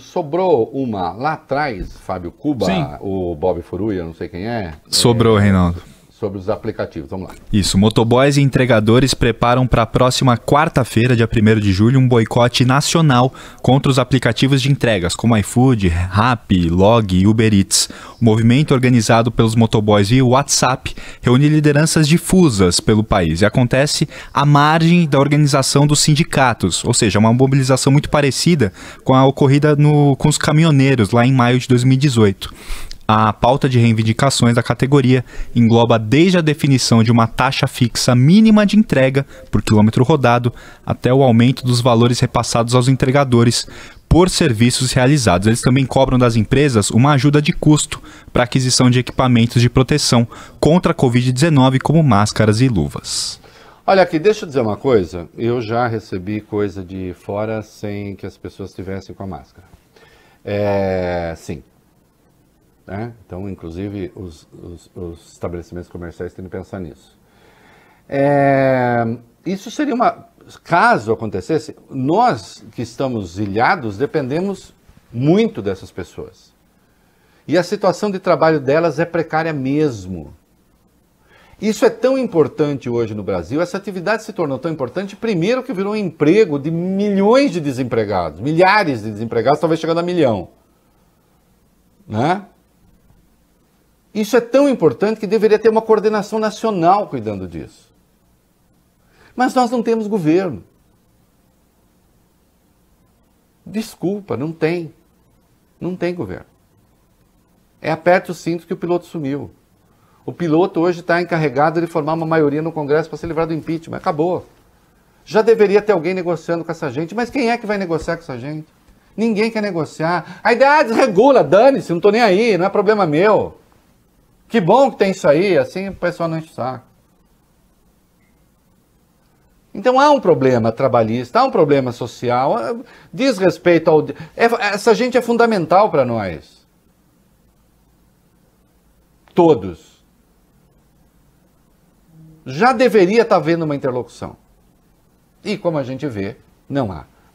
Sobrou uma lá atrás, Fábio Cuba, Sim. o Bob Furuia, não sei quem é. Sobrou, é... Reinaldo sobre os aplicativos. Vamos lá. Isso, motoboys e entregadores preparam para a próxima quarta-feira, dia 1 de julho, um boicote nacional contra os aplicativos de entregas, como iFood, Rappi, Log e Uber Eats. O movimento organizado pelos motoboys e WhatsApp reúne lideranças difusas pelo país e acontece à margem da organização dos sindicatos, ou seja, uma mobilização muito parecida com a ocorrida no, com os caminhoneiros lá em maio de 2018. A pauta de reivindicações da categoria engloba desde a definição de uma taxa fixa mínima de entrega por quilômetro rodado até o aumento dos valores repassados aos entregadores por serviços realizados. Eles também cobram das empresas uma ajuda de custo para aquisição de equipamentos de proteção contra a Covid-19, como máscaras e luvas. Olha aqui, deixa eu dizer uma coisa. Eu já recebi coisa de fora sem que as pessoas estivessem com a máscara. É, sim, né? Então, inclusive, os, os, os, estabelecimentos comerciais têm que pensar nisso. É, isso seria uma. Caso acontecesse, nós que estamos ilhados dependemos muito dessas pessoas. E a situação de trabalho delas é precária mesmo. Isso é tão importante hoje no Brasil, essa atividade se tornou tão importante, primeiro que virou um emprego de milhões de desempregados, milhares de desempregados, talvez chegando a milhão. Né? Isso é tão importante que deveria ter uma coordenação nacional cuidando disso. Mas nós não temos governo. Desculpa, não tem. Não tem governo. É aperto o cinto que o piloto sumiu. O piloto hoje está encarregado de formar uma maioria no Congresso para se livrar do impeachment. Acabou. Já deveria ter alguém negociando com essa gente, mas quem é que vai negociar com essa gente? Ninguém quer negociar. A ideia é, ah, desregula, dane-se, não estou nem aí, não é problema meu. Que bom que tem isso aí, assim o pessoal não enche o saco. Então há um problema trabalhista, há um problema social, diz respeito ao. É, essa gente é fundamental para nós. Todos. Já deveria estar tá havendo uma interlocução. E como a gente vê, não há.